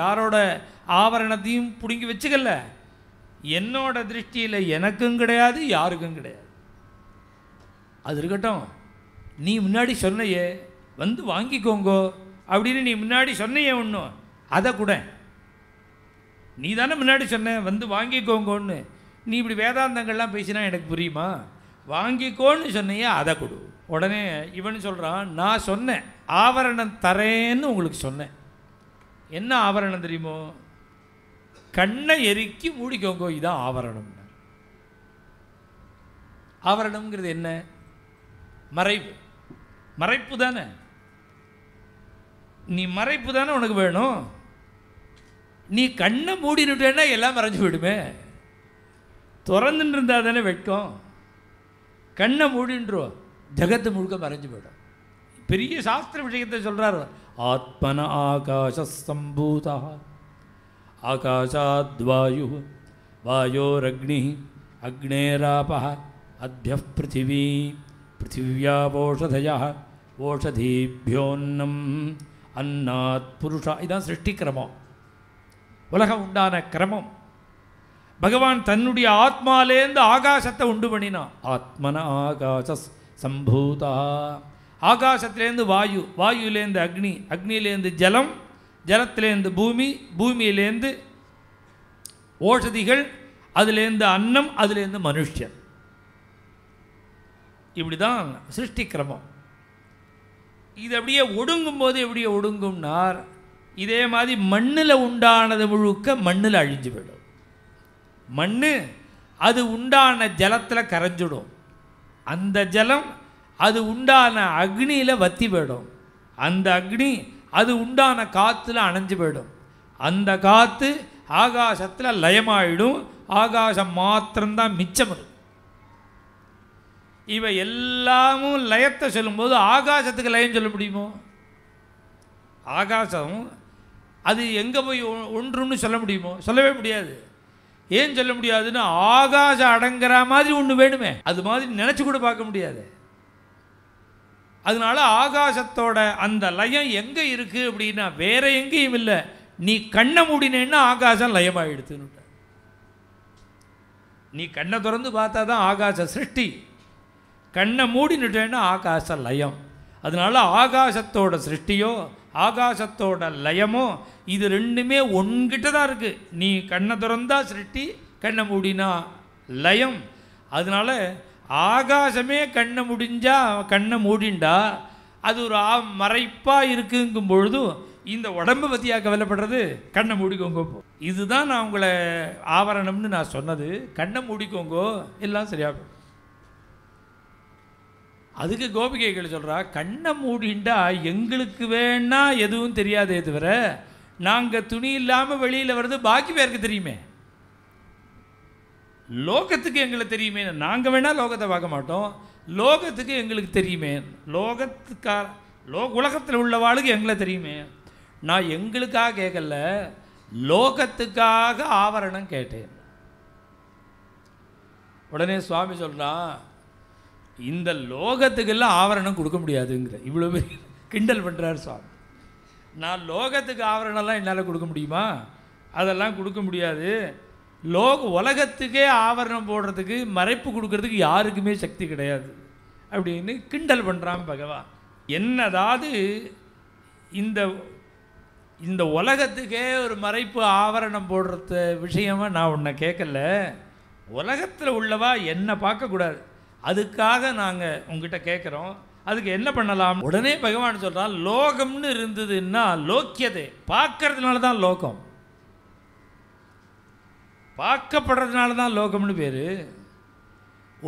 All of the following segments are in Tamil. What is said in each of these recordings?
யாரோட ஆவரணத்தையும் பிடுங்கி வச்சுக்கல என்னோட திருஷ்டியில் எனக்கும் கிடையாது யாருக்கும் கிடையாது அது இருக்கட்டும் நீ முன்னாடி சொன்னையே வந்து வாங்கிக்கோங்கோ அப்படின்னு நீ முன்னாடி சொன்னையே ஒன்றும் அதை கூட நீ தானே முன்னாடி சொன்ன வந்து வாங்கிக்கோங்கன்னு நீ இப்படி வேதாந்தங்கள்லாம் பேசினா எனக்கு புரியுமா வாங்கிக்கோன்னு சொன்னையே அதை கொடு உடனே இவன் சொல்கிறான் நான் சொன்னேன் ஆவரணம் தரேன்னு உங்களுக்கு சொன்னேன் என்ன ஆவரணம் தெரியுமோ கண்ணை எரிக்கி மூடிக்கோங்கோ இதான் ஆவரணம் ஆவரணம்ங்கிறது என்ன மறைவு மறைப்பு தானே நீ மறைப்பு தானே உனக்கு வேணும் நீ கண்ணை மூடினுட்டேன்னா எல்லாம் மறைஞ்சு போயிடுமே திறந்துட்டு இருந்தால் தானே வெட்கம் கண்ணை மூடின்றோ ஜகத்து முழுக்க மறைஞ்சு போயிடும் பெரிய சாஸ்திர விஷயத்தை சொல்கிறார் ஆத்மன ஆகாஷம்பூதா ஆகாஷாத்வாயு வாயோரக்னி அக்னேராப அத்திய பிருத்திவி பிருத்திவியாவோஷதயா ஓஷதீபியோன்னம் அன்னாத் புருஷா இதான் சிருஷ்டி கிரமம் உலகம் உண்டான கிரமம் பகவான் தன்னுடைய ஆத்மாலேருந்து ஆகாசத்தை உண்டு பண்ணினான் ஆத்மன ஆகாச சம்பூதா ஆகாசத்திலேருந்து வாயு வாயுலேருந்து அக்னி அக்னியிலேருந்து ஜலம் ஜலத்திலேருந்து பூமி பூமியிலேருந்து ஓஷதிகள் அதுலேருந்து அன்னம் அதுலேருந்து மனுஷன் இப்படி தான் சிருஷ்டி கிரமம் இது அப்படியே ஒடுங்கும் போது எப்படியே ஒடுங்கும்னார் இதே மாதிரி மண்ணில் உண்டானது முழுக்க மண்ணில் அழிஞ்சு போயிடும் மண் அது உண்டான ஜலத்தில் கரைஞ்சிடும் அந்த ஜலம் அது உண்டான அக்னியில் வத்தி போயிடும் அந்த அக்னி அது உண்டான காற்றுல அணைஞ்சு போயிடும் அந்த காற்று ஆகாசத்தில் லயமாயிடும் ஆகாசம் மாத்திரம்தான் மிச்சம் இருக்கும் இவை எல்லாமும் லயத்தை சொல்லும்போது ஆகாசத்துக்கு லயம் சொல்ல முடியுமோ ஆகாசம் அது எங்கே போய் ஒன்றுன்னு சொல்ல முடியுமோ சொல்லவே முடியாது ஏன் சொல்ல முடியாதுன்னு ஆகாசம் அடங்குற மாதிரி ஒன்று வேணுமே அது மாதிரி நினச்சி கூட பார்க்க முடியாது அதனால ஆகாசத்தோட அந்த லயம் எங்கே இருக்குது அப்படின்னா வேற எங்கேயும் இல்லை நீ கண்ணை மூடினேன்னா ஆகாசம் லயமாகிடுதுன்னு நீ கண்ணை திறந்து பார்த்தா தான் ஆகாச சிருஷ்டி கண்ணை மூடினுட்டேன்னா ஆகாச லயம் அதனால ஆகாசத்தோட சிருஷ்டியோ ஆகாசத்தோட லயமோ இது ரெண்டுமே ஒன்கிட்ட தான் இருக்குது நீ கண்ணை திறந்தா சிருஷ்டி கண்ணை மூடினா லயம் அதனால ஆகாசமே கண்ணை முடிஞ்சா கண்ணை மூடிண்டா அது ஒரு ஆ மறைப்பாக இருக்குங்கும் பொழுதும் இந்த உடம்பை பற்றியா கவலைப்படுறது கண்ணை மூடிக்கோங்க இதுதான் நான் உங்களை ஆவரணம்னு நான் சொன்னது கண்ணை மூடிக்கோங்கோ எல்லாம் சரியாக அதுக்கு கோபிகைகள் சொல்கிறா கண்ணை மூடிண்டா எங்களுக்கு வேணால் எதுவும் தெரியாதே தவிர நாங்கள் துணி இல்லாமல் வெளியில் வர்றது பாக்கி பேருக்கு தெரியுமே லோகத்துக்கு எங்களுக்கு தெரியுமே நாங்கள் வேணால் லோகத்தை பார்க்க மாட்டோம் லோகத்துக்கு எங்களுக்கு தெரியுமே லோகத்துக்காக லோ உலகத்தில் உள்ளவாளுக்கு எங்களை தெரியுமே நான் எங்களுக்காக கேட்கல லோகத்துக்காக ஆவரணம் கேட்டேன் உடனே சுவாமி சொல்கிறான் இந்த லோகத்துக்கெல்லாம் ஆவரணம் கொடுக்க முடியாதுங்கிற இவ்வளோ பெரிய கிண்டல் பண்ணுறார் சுவாமி நான் லோகத்துக்கு ஆவரணம்லாம் என்னால் கொடுக்க முடியுமா அதெல்லாம் கொடுக்க முடியாது லோக உலகத்துக்கே ஆவரணம் போடுறதுக்கு மறைப்பு கொடுக்கறதுக்கு யாருக்குமே சக்தி கிடையாது அப்படின்னு கிண்டல் பண்ணுறான் பகவான் என்னதாவது இந்த இந்த உலகத்துக்கே ஒரு மறைப்பு ஆவரணம் போடுறத விஷயமாக நான் உன்னை கேட்கல உலகத்தில் உள்ளவா என்னை பார்க்கக்கூடாது அதுக்காக நாங்கள் உங்ககிட்ட கேட்குறோம் அதுக்கு என்ன பண்ணலாம் உடனே பகவான் சொல்கிறான் லோகம்னு இருந்ததுன்னா லோக்கியதே பார்க்கறதுனால தான் லோகம் பார்க்கப்படுறதுனால தான் லோகம்னு பேர்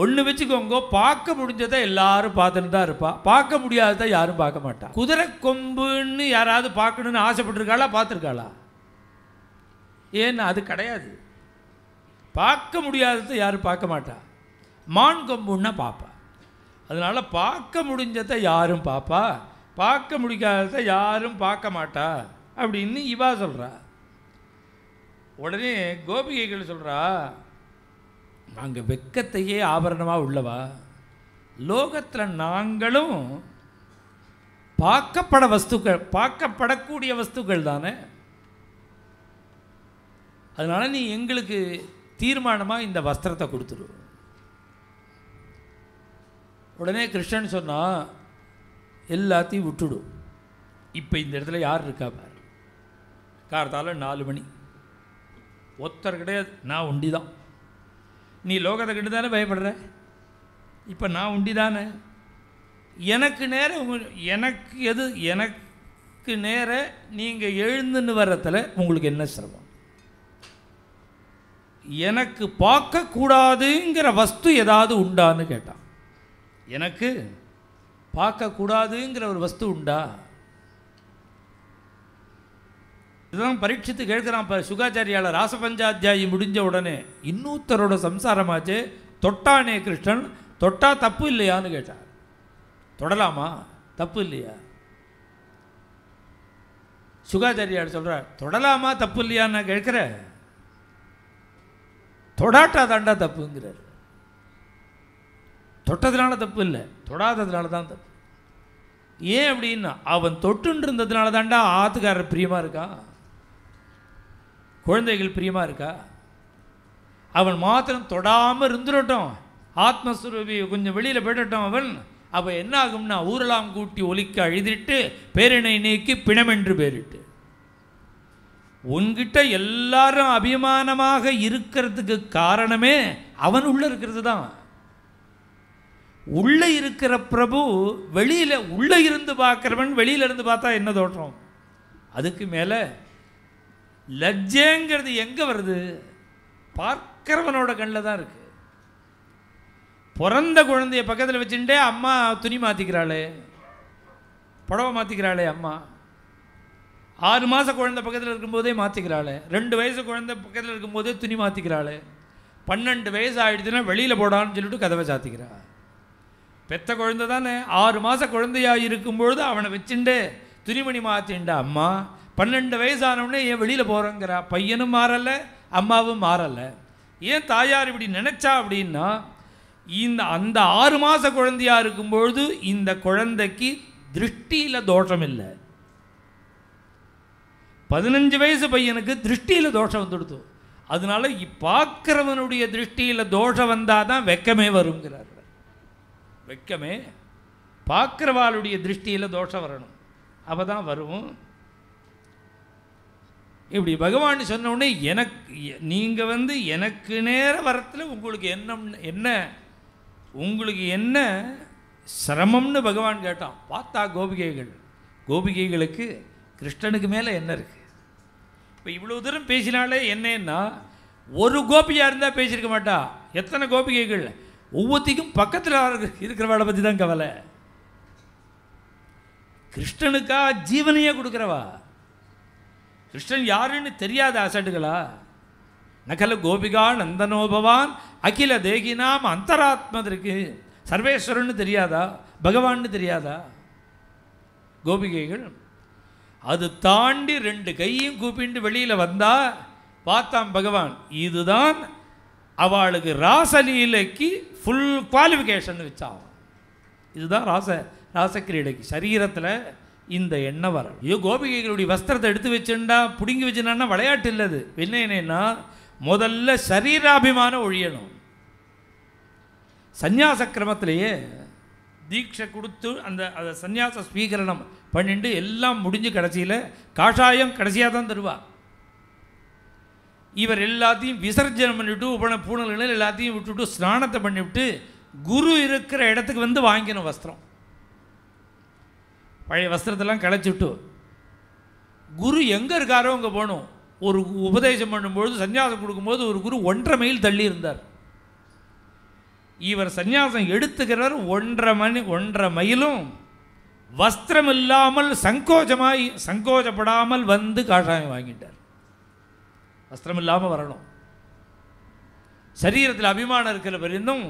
ஒன்று வச்சுக்கோங்க பார்க்க முடிஞ்சதை எல்லாரும் பார்த்துட்டு தான் இருப்பாள் பார்க்க முடியாததை யாரும் பார்க்க மாட்டா குதிரை கொம்புன்னு யாராவது பார்க்கணுன்னு ஆசைப்பட்டிருக்காளா பார்த்துருக்காளா ஏன்னா அது கிடையாது பார்க்க முடியாததை யாரும் பார்க்க மாட்டா மான் கொம்புன்னா பார்ப்பா அதனால் பார்க்க முடிஞ்சதை யாரும் பார்ப்பா பார்க்க முடியாததை யாரும் பார்க்க மாட்டா அப்படின்னு இவா சொல்கிறா உடனே கோபிகைகள் சொல்கிறா நாங்கள் வெக்கத்தையே ஆபரணமாக உள்ளவா லோகத்தில் நாங்களும் பார்க்கப்பட வஸ்துக்கள் பார்க்கப்படக்கூடிய வஸ்துக்கள் தானே அதனால் நீ எங்களுக்கு தீர்மானமாக இந்த வஸ்திரத்தை கொடுத்துரு உடனே கிருஷ்ணன் சொன்னால் எல்லாத்தையும் விட்டுடும் இப்போ இந்த இடத்துல யார் இருக்கா பாரு காரத்தால் நாலு மணி ஒருத்தர் கிடையாது நான் உண்டி தான் நீ லோகத்தை கிட்ட தானே பயப்படுற இப்போ நான் உண்டி தானே எனக்கு நேரம் எனக்கு எது எனக்கு நேர நீங்கள் எழுந்துன்னு வர்றதில் உங்களுக்கு என்ன சிரமம் எனக்கு பார்க்கக்கூடாதுங்கிற வஸ்து ஏதாவது உண்டான்னு கேட்டான் எனக்கு பார்க்கக்கூடாதுங்கிற ஒரு வஸ்து உண்டா இதெல்லாம் பரீட்சித்து கேட்குறான் இப்போ சுகாச்சாரியால் ராசபஞ்சாத்தியாயி முடிஞ்ச உடனே இன்னொருத்தரோட சம்சாரமாச்சு தொட்டானே கிருஷ்ணன் தொட்டா தப்பு இல்லையான்னு கேட்டார் தொடலாமா தப்பு இல்லையா சுகாச்சாரியார் சொல்கிறார் தொடலாமா தப்பு இல்லையான்னு நான் கேட்குற தொடாட்டா தாண்டா தப்புங்கிறார் தொட்டதுனால தப்பு இல்லை தொடாததுனால தான் தப்பு ஏன் அப்படின்னா அவன் தொட்டுன்னு இருந்ததுனால தாண்டா ஆத்துக்காரர் பிரியமாக இருக்கான் குழந்தைகள் பிரியமாக இருக்கா அவன் மாத்திரம் தொடாமல் இருந்துடட்டும் ஆத்மஸ்வரூபி கொஞ்சம் வெளியில் போயிடட்டும் அவன் அவள் என்ன ஆகும்னா ஊரெல்லாம் கூட்டி ஒலிக்க அழுதிட்டு பேரினை நீக்கி பிணமென்று பேரிட்டு உன்கிட்ட எல்லாரும் அபிமானமாக இருக்கிறதுக்கு காரணமே அவன் உள்ளே இருக்கிறது தான் உள்ளே இருக்கிற பிரபு வெளியில் உள்ளே இருந்து பார்க்குறவன் வெளியிலிருந்து பார்த்தா என்ன தோற்றம் அதுக்கு மேலே லஜ்ஜேங்கிறது எங்கே வருது பார்க்கிறவனோட கண்ணில் தான் இருக்குது பிறந்த குழந்தைய பக்கத்தில் வச்சுட்டே அம்மா துணி மாற்றிக்கிறாளே புடவை மாற்றிக்கிறாளே அம்மா ஆறு மாத குழந்தை பக்கத்தில் இருக்கும்போதே மாற்றிக்கிறாளே ரெண்டு வயசு குழந்தை பக்கத்தில் இருக்கும்போதே துணி மாற்றிக்கிறாளே பன்னெண்டு வயசு ஆகிடுச்சுன்னா வெளியில் போடான்னு சொல்லிட்டு கதவை சாத்திக்கிறா பெத்த குழந்தை தானே ஆறு மாத குழந்தையாக இருக்கும்பொழுது அவனை வச்சுட்டு துணிமணி மாற்றின்ண்ட அம்மா பன்னெண்டு வயசானவுடனே ஏன் வெளியில் போகிறோங்கிறா பையனும் மாறலை அம்மாவும் மாறலை ஏன் தாயார் இப்படி நினச்சா அப்படின்னா இந்த அந்த ஆறு மாத குழந்தையாக இருக்கும்பொழுது இந்த குழந்தைக்கு திருஷ்டியில் தோஷம் இல்லை பதினஞ்சு வயசு பையனுக்கு திருஷ்டியில் தோஷம் வந்துடுத்து அதனால பார்க்குறவனுடைய திருஷ்டியில் தோஷம் வந்தால் தான் வெக்கமே வருங்கிறார் வெக்கமே பார்க்குறவாளுடைய திருஷ்டியில் தோஷம் வரணும் அப்போ தான் வரும் இப்படி பகவான் சொன்ன உடனே எனக்கு நீங்கள் வந்து எனக்கு நேர வரத்தில் உங்களுக்கு என்ன என்ன உங்களுக்கு என்ன சிரமம்னு பகவான் கேட்டான் பார்த்தா கோபிகைகள் கோபிகைகளுக்கு கிருஷ்ணனுக்கு மேலே என்ன இருக்குது இப்போ இவ்வளோ தூரம் பேசினாலே என்னன்னா ஒரு கோபியாக இருந்தால் பேசியிருக்க மாட்டா எத்தனை கோபிகைகள் ஒவ்வொத்திக்கும் பக்கத்தில் இருக்கிறவளை பற்றி தான் கவலை கிருஷ்ணனுக்கா ஜீவனையே கொடுக்குறவா கிருஷ்ணன் யாருன்னு தெரியாத அசடுகளா நகல கோபிகா நந்தனோபவான் அகில தேகினாம் அந்தராத்மதற்கு சர்வேஸ்வரன்னு தெரியாதா பகவான்னு தெரியாதா கோபிகைகள் அது தாண்டி ரெண்டு கையும் கூப்பிண்டு வெளியில் வந்தால் பார்த்தான் பகவான் இதுதான் அவளுக்கு ராசலீலைக்கு ஃபுல் குவாலிஃபிகேஷன் வச்சான் இதுதான் ராச ராசக்கிரீடைக்கு சரீரத்தில் இந்த எண்ணம் வர ஐயோ கோபிகைகளுடைய வஸ்திரத்தை எடுத்து வச்சுண்டா பிடுங்கி வச்சுனா விளையாட்டு இல்லது என்ன என்னன்னா முதல்ல சரீராபிமானம் ஒழியணும் சந்நியாச கிரமத்திலேயே தீட்சை கொடுத்து அந்த அதை சந்நியாச ஸ்வீகரணம் பண்ணிட்டு எல்லாம் முடிஞ்சு கடைசியில் காஷாயம் கடைசியாக தான் தருவா இவர் எல்லாத்தையும் விசர்ஜனம் பண்ணிவிட்டு உபன பூணல்கள் எல்லாத்தையும் விட்டுவிட்டு ஸ்நானத்தை பண்ணிவிட்டு குரு இருக்கிற இடத்துக்கு வந்து வாங்கினோம் வஸ்திரம் பழைய வஸ்திரத்தெல்லாம் விட்டு குரு எங்கே இருக்காரோ அங்கே போகணும் ஒரு உபதேசம் பண்ணும்பொழுது சன்னியாசம் கொடுக்கும்போது ஒரு குரு ஒன்றரை மைல் தள்ளி இருந்தார் இவர் சந்நியாசம் எடுத்துக்கிறவர் ஒன்றரை மணி ஒன்றரை மைலும் வஸ்திரம் இல்லாமல் சங்கோஜமாய் சங்கோஜப்படாமல் வந்து காஷாயம் வாங்கிட்டார் வஸ்திரம் இல்லாமல் வரணும் சரீரத்தில் அபிமானம் இருக்கிற பிறந்தும்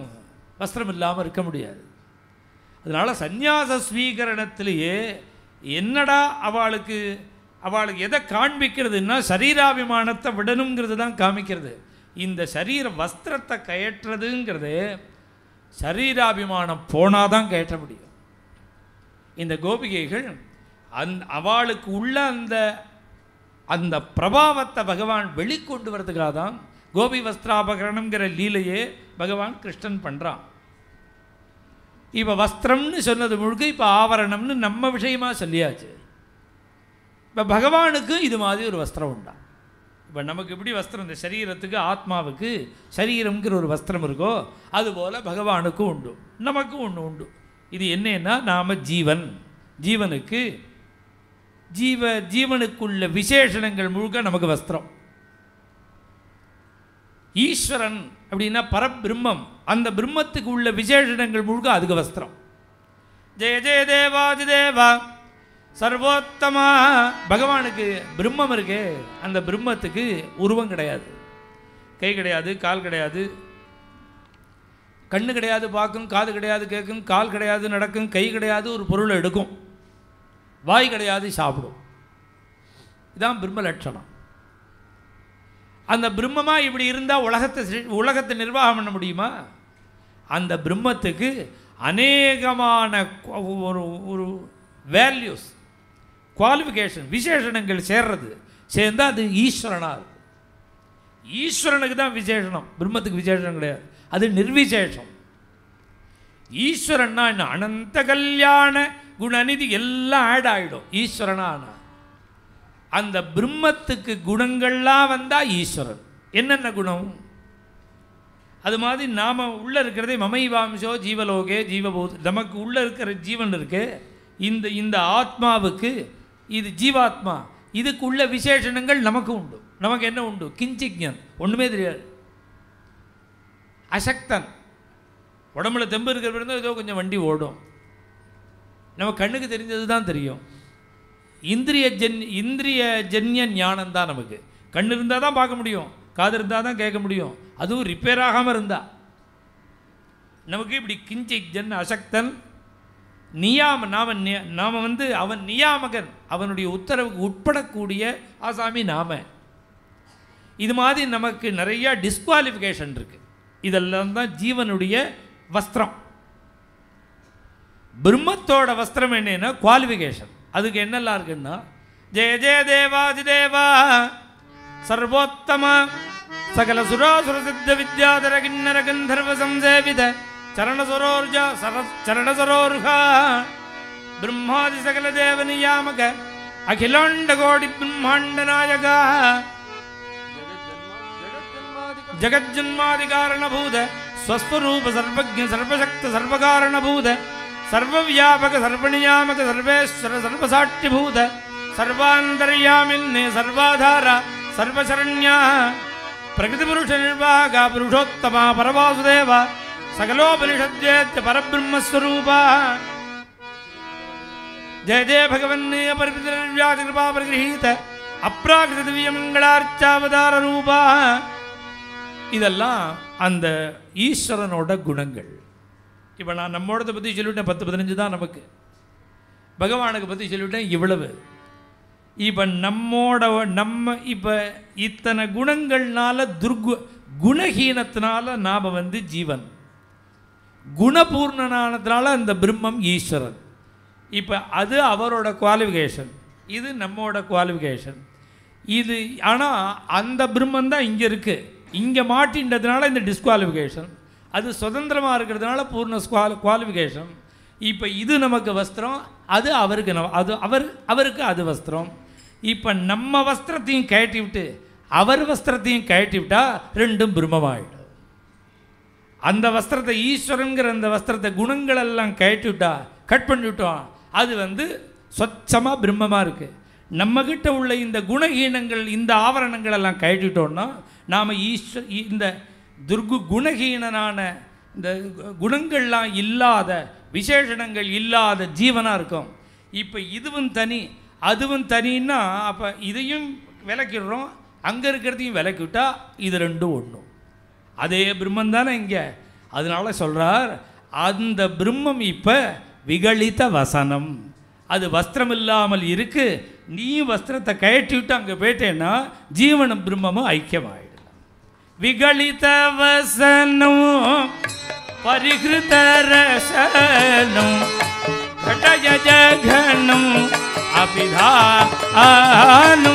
வஸ்திரம் இல்லாமல் இருக்க முடியாது அதனால் சந்நியாச ஸ்வீகரணத்திலேயே என்னடா அவளுக்கு அவளுக்கு எதை காண்பிக்கிறதுன்னா சரீராபிமானத்தை விடணுங்கிறது தான் காமிக்கிறது இந்த சரீர வஸ்திரத்தை கயற்றுறதுங்கிறது சரீராபிமானம் போனால் தான் கயற்ற முடியும் இந்த கோபிகைகள் அந் அவளுக்கு உள்ள அந்த அந்த பிரபாவத்தை பகவான் வெளிக்கொண்டு வரதுக்காக தான் கோபி வஸ்திராபகரணங்கிற லீலையே பகவான் கிருஷ்ணன் பண்ணுறான் இப்போ வஸ்திரம்னு சொன்னது முழுக்க இப்போ ஆவரணம்னு நம்ம விஷயமாக சொல்லியாச்சு இப்போ பகவானுக்கு இது மாதிரி ஒரு வஸ்திரம் உண்டா இப்போ நமக்கு எப்படி வஸ்திரம் இந்த சரீரத்துக்கு ஆத்மாவுக்கு சரீரம்ங்கிற ஒரு வஸ்திரம் இருக்கோ அதுபோல் பகவானுக்கும் உண்டு நமக்கும் ஒன்று உண்டு இது என்னன்னா நாம் ஜீவன் ஜீவனுக்கு ஜீவ ஜீவனுக்குள்ள விசேஷணங்கள் முழுக்க நமக்கு வஸ்திரம் ஈஸ்வரன் அப்படின்னா பரபிரம்மம் அந்த பிரம்மத்துக்கு உள்ள விசேஷங்கள் முழுக்க அதுக்கு வஸ்திரம் ஜெய ஜெய தேவாதி தேவா சர்வோத்தமா பகவானுக்கு பிரம்மம் இருக்கு அந்த பிரம்மத்துக்கு உருவம் கிடையாது கை கிடையாது கால் கிடையாது கண்ணு கிடையாது பார்க்கும் காது கிடையாது கேட்கும் கால் கிடையாது நடக்கும் கை கிடையாது ஒரு பொருளை எடுக்கும் வாய் கிடையாது சாப்பிடும் இதான் பிரம்ம லட்சணம் அந்த பிரம்மமாக இப்படி இருந்தால் உலகத்தை உலகத்தை நிர்வாகம் பண்ண முடியுமா அந்த பிரம்மத்துக்கு அநேகமான ஒரு ஒரு வேல்யூஸ் குவாலிஃபிகேஷன் விசேஷணங்கள் சேர்றது சேர்ந்தால் அது ஈஸ்வரனாக இருக்கும் ஈஸ்வரனுக்கு தான் விசேஷனம் பிரம்மத்துக்கு விசேஷம் கிடையாது அது நிர்விசேஷம் ஈஸ்வரன்னா என்ன அனந்த கல்யாண குணநிதி எல்லாம் ஆட் ஆகிடும் ஈஸ்வரனா அந்த பிரம்மத்துக்கு குணங்கள்லாம் வந்தால் ஈஸ்வரன் என்னென்ன குணம் அது மாதிரி நாம் உள்ளே இருக்கிறதே மமைவாம்சோ ஜீவலோகே ஜீவபூத் நமக்கு உள்ளே இருக்கிற ஜீவன் இருக்கு இந்த இந்த ஆத்மாவுக்கு இது ஜீவாத்மா இதுக்கு உள்ள விசேஷணங்கள் நமக்கு உண்டு நமக்கு என்ன உண்டு கிஞ்சிக்ஞன் ஒன்றுமே தெரியாது அசக்தன் உடம்புல தெம்பு இருக்கிற பிறந்தோ ஏதோ கொஞ்சம் வண்டி ஓடும் நம்ம கண்ணுக்கு தெரிஞ்சது தான் தெரியும் இந்திரிய ஜென் இந்திரிய ஜென்ய ஞானம் தான் நமக்கு கண் இருந்தால் தான் பார்க்க முடியும் காது இருந்தால் தான் கேட்க முடியும் அதுவும் ரிப்பேர் ஆகாமல் இருந்தால் நமக்கு இப்படி கிஞ்சி ஜென் அசக்தன் நியாம நாம நாம் வந்து அவன் நியாமகன் அவனுடைய உத்தரவுக்கு உட்படக்கூடிய ஆசாமி நாம இது மாதிரி நமக்கு நிறையா டிஸ்குவாலிஃபிகேஷன் இருக்குது இதெல்லாம் தான் ஜீவனுடைய வஸ்திரம் பிரம்மத்தோட வஸ்திரம் என்னென்னா குவாலிஃபிகேஷன் அதுக்கு என்னெல்லாம் இருக்குன்னா ஜெய ஜெய தேவாதி தேவா சர்வோத்தம சகல சுராசுர சித்த வித்யாதர கிண்ணர கந்தர்வ சம்சேவித சரணசரோர்ஜா சர சரணசரோர்ஹா பிரம்மாதி சகல தேவ நியாமக அகிலாண்ட கோடி பிரம்மாண்ட நாயகா ஜகஜன்மாதி காரணபூத ஸ்வஸ்வரூப சர்வஜ சர்வசக்த சர்வகாரணபூத சர்வவியாபக சர்வநியாமக சர்வேஸ்வர சர்வசாட்சிபூத சர்வாந்தர்யாமின்னே சர்வாதார சர்வசரண்யா பிரகிருதி புருஷ நிர்வாக புருஷோத்தமா பரவாசுதேவ சகலோபனிஷத்யேத்ய பரபிரம்மஸ்வரூபா ஜெய ஜெய பகவன்னே பரிபிதிரவியாதிகிருபா பரிகிரஹீத அப்ராகிருதிவிய மங்களார்ச்சாவதார ரூபா இதெல்லாம் அந்த ஈஸ்வரனோட குணங்கள் இப்போ நான் நம்மோடத்தை பற்றி சொல்லிவிட்டேன் பத்து பதினஞ்சு தான் நமக்கு பகவானுக்கு பற்றி சொல்லிவிட்டேன் இவ்வளவு இப்போ நம்மோட நம்ம இப்போ இத்தனை குணங்கள்னால துர்கு குணஹீனத்தினால நாம் வந்து ஜீவன் குணபூர்ணனானதுனால அந்த பிரம்மம் ஈஸ்வரன் இப்போ அது அவரோட குவாலிஃபிகேஷன் இது நம்மோட குவாலிஃபிகேஷன் இது ஆனால் அந்த பிரம்மன் தான் இங்கே இருக்குது இங்கே மாட்டின்றதுனால இந்த டிஸ்குவாலிஃபிகேஷன் அது சுதந்திரமாக இருக்கிறதுனால பூர்ண குவாலி குவாலிஃபிகேஷன் இப்போ இது நமக்கு வஸ்திரம் அது அவருக்கு அது அவர் அவருக்கு அது வஸ்திரம் இப்போ நம்ம வஸ்திரத்தையும் கேட்டி விட்டு அவர் வஸ்திரத்தையும் கேட்டி விட்டால் ரெண்டும் பிரம்மமாயிடும் அந்த வஸ்திரத்தை ஈஸ்வரங்கிற அந்த வஸ்திரத்தை குணங்கள் எல்லாம் கேட்டி விட்டா கட் பண்ணிவிட்டோம் அது வந்து சொச்சமாக பிரம்மமாக இருக்குது நம்மக்கிட்ட உள்ள இந்த குணஹீனங்கள் இந்த ஆவரணங்கள் எல்லாம் கழட்டிட்டோன்னா நாம் ஈஸ்வ இந்த துர்கு குணஹீனனான இந்த குணங்கள்லாம் இல்லாத விசேஷணங்கள் இல்லாத ஜீவனாக இருக்கும் இப்போ இதுவும் தனி அதுவும் தனின்னா அப்போ இதையும் விளக்கிடுறோம் அங்கே இருக்கிறதையும் விளக்கிவிட்டால் விட்டால் இது ரெண்டும் ஒன்றும் அதே பிரம்மன் தானே இங்கே அதனால் சொல்கிறார் அந்த பிரம்மம் இப்போ விகழித்த வசனம் அது வஸ்திரம் இல்லாமல் இருக்குது நீ வஸ்திரத்தை கயற்றி விட்டு அங்கே போயிட்டேன்னா ஜீவனும் பிரம்மமும் ஐக்கியமாக विगळित वसनु परिहृत रसु घटनु अभिधानु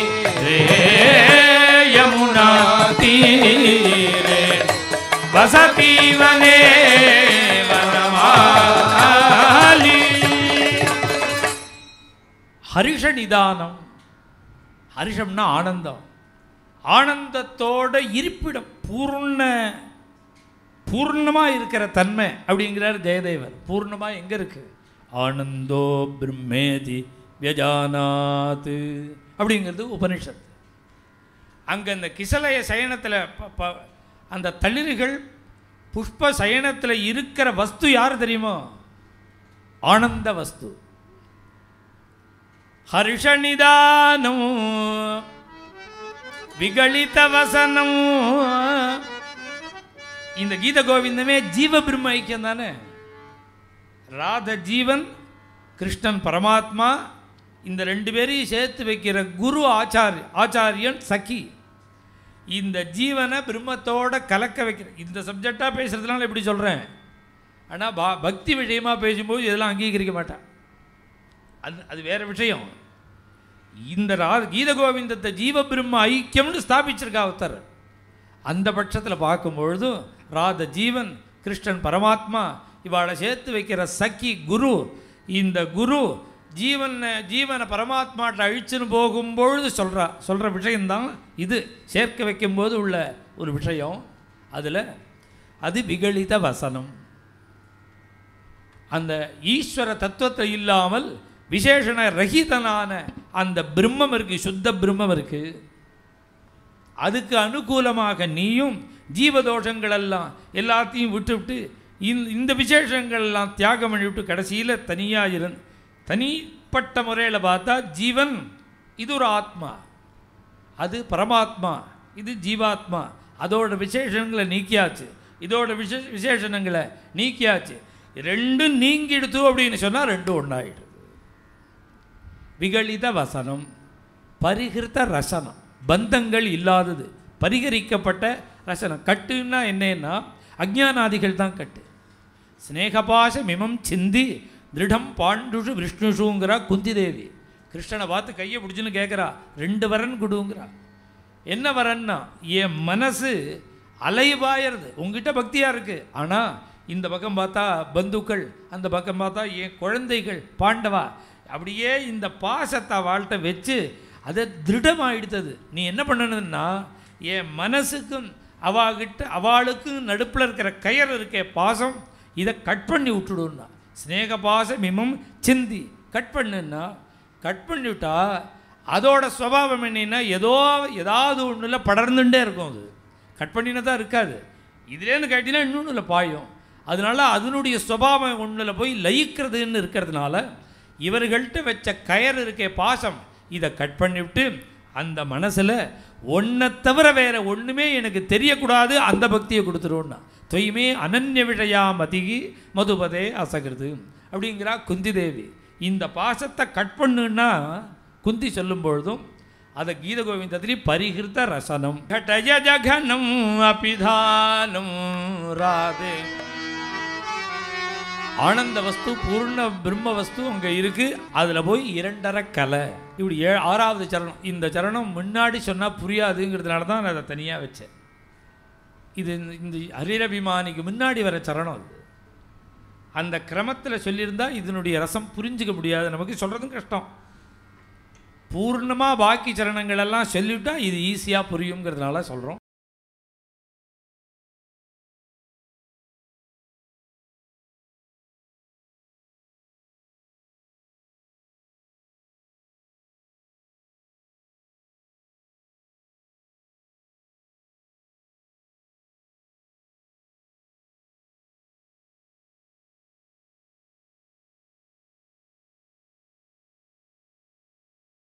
வசதி வனமாலி ஹரிஷ நிதானம் ஹரிஷம்னா ஆனந்தம் ஆனந்தத்தோட இருப்பிடம் பூர்ண பூர்ணமாக இருக்கிற தன்மை அப்படிங்கிறார் ஜெயதேவர் பூர்ணமாக எங்கே இருக்கு ஆனந்தோ பிரம்மேதி வியஜானாது அப்படிங்கிறது உபனிஷத்து அங்கே அந்த கிசலைய சயனத்தில் அந்த தளிர்கள் புஷ்ப சயனத்தில் இருக்கிற வஸ்து யார் தெரியுமோ ஆனந்த வஸ்து ஹர்ஷனிதானம் விகழித்த வசனம் இந்த கீத கோவிந்தமே ஜீவ பிரம்ம ஐக்கியம் தானே ராத ஜீவன் கிருஷ்ணன் பரமாத்மா இந்த ரெண்டு பேரையும் சேர்த்து வைக்கிற குரு ஆச்சாரிய ஆச்சாரியன் சகி இந்த ஜீவனை பிரம்மத்தோட கலக்க வைக்கிற இந்த சப்ஜெக்டாக பேசுகிறதுனால எப்படி சொல்கிறேன் ஆனால் பா பக்தி விஷயமாக பேசும்போது இதெல்லாம் அங்கீகரிக்க மாட்டேன் அது அது வேறு விஷயம் இந்த ரா கீத கோவிந்தத்தை ஜீவ பிரம்ம ஐக்கியம்னு ஸ்தாபிச்சிருக்கா ஒருத்தர் அந்த பட்சத்தில் பார்க்கும்பொழுது ராத ஜீவன் கிருஷ்ணன் பரமாத்மா இவாளை சேர்த்து வைக்கிற சக்கி குரு இந்த குரு ஜீவனை ஜீவனை பரமாத்மாட்ட அழிச்சுன்னு போகும்பொழுது சொல்கிறா சொல்கிற விஷயந்தான் இது சேர்க்க வைக்கும்போது உள்ள ஒரு விஷயம் அதில் அது விகழித வசனம் அந்த ஈஸ்வர தத்துவத்தை இல்லாமல் விசேஷண ரஹிதனான அந்த பிரம்மம் இருக்குது சுத்த பிரம்மம் இருக்குது அதுக்கு அனுகூலமாக நீயும் ஜீவதோஷங்கள் எல்லாம் எல்லாத்தையும் விட்டுவிட்டு இந்த விசேஷங்கள் எல்லாம் தியாகம் பண்ணிவிட்டு கடைசியில் தனியாக இருந்து தனிப்பட்ட முறையில் பார்த்தா ஜீவன் இது ஒரு ஆத்மா அது பரமாத்மா இது ஜீவாத்மா அதோட விசேஷங்களை நீக்கியாச்சு இதோட விசே விசேஷணங்களை நீக்கியாச்சு ரெண்டும் நீங்கிடுத்து அப்படின்னு சொன்னால் ரெண்டும் ஒன்றாயிடுது விகலித வசனம் பரிகிருத்த ரசனம் பந்தங்கள் இல்லாதது பரிகரிக்கப்பட்ட ரசனம் கட்டுன்னா என்னன்னா அக்ஞானாதிகள் தான் கட்டு ஸ்னேகபாசம் இமம் சிந்தி திருடம் பாண்டுஷு விஷ்ணுஷுங்கிறா குந்தி தேவி கிருஷ்ணனை பார்த்து கையை பிடிச்சுன்னு கேட்குறா ரெண்டு வரன் கொடுங்கிறா என்ன வரன்னா என் மனசு அலைவாயறது உங்ககிட்ட பக்தியாக இருக்குது ஆனால் இந்த பக்கம் பார்த்தா பந்துக்கள் அந்த பக்கம் பார்த்தா என் குழந்தைகள் பாண்டவா அப்படியே இந்த பாசத்தை வாழ்கிட்ட வச்சு அதை திருடமாயிடுத்தது நீ என்ன பண்ணணுன்னா என் மனசுக்கும் அவாகிட்ட அவளுக்கும் நடுப்பில் இருக்கிற கயர் இருக்கே பாசம் இதை கட் பண்ணி விட்டுடுன்னா ஸ்நேகபாசமிமும் சிந்தி கட் பண்ணுன்னா கட் பண்ணிவிட்டா அதோட சுவாவம் என்னென்னா ஏதோ ஏதாவது ஒன்றில் படர்ந்துட்டே இருக்கும் அது கட் பண்ணினா தான் இருக்காது இதுலேருந்து கேட்டினா இல்லை பாயும் அதனால் அதனுடைய சுபாவம் ஒன்றில் போய் லயிக்கிறதுன்னு இருக்கிறதுனால இவர்கள்ட்ட வச்ச கயர் இருக்கே பாசம் இதை கட் பண்ணிவிட்டு அந்த மனசில் ஒன்றை தவிர வேறு ஒன்றுமே எனக்கு தெரியக்கூடாது அந்த பக்தியை கொடுத்துருவோன்னா தொய்மே அனன்ய விழையா மதிகி மதுபதே அசகிருது அப்படிங்கிறா குந்தி தேவி இந்த பாசத்தை கட் பண்ணுன்னா குந்தி சொல்லும் பொழுதும் அதை கீத கோவிந்தத்திரி பரிகிருத்த ரசனம் ஜகனம் அபிதானம் ராதே ஆனந்த வஸ்து பூர்ண பிரம்ம வஸ்து அங்கே இருக்குது அதில் போய் இரண்டரை கலை இப்படி ஏ ஆறாவது சரணம் இந்த சரணம் முன்னாடி சொன்னால் புரியாதுங்கிறதுனால தான் நான் அதை தனியாக வச்சேன் இது இந்த ஹரிரபிமானிக்கு முன்னாடி வர சரணம் அது அந்த கிரமத்தில் சொல்லியிருந்தால் இதனுடைய ரசம் புரிஞ்சிக்க முடியாது நமக்கு சொல்கிறதும் கஷ்டம் பூர்ணமாக பாக்கி சரணங்கள் எல்லாம் சொல்லிவிட்டால் இது ஈஸியாக புரியுங்கிறதுனால சொல்கிறோம்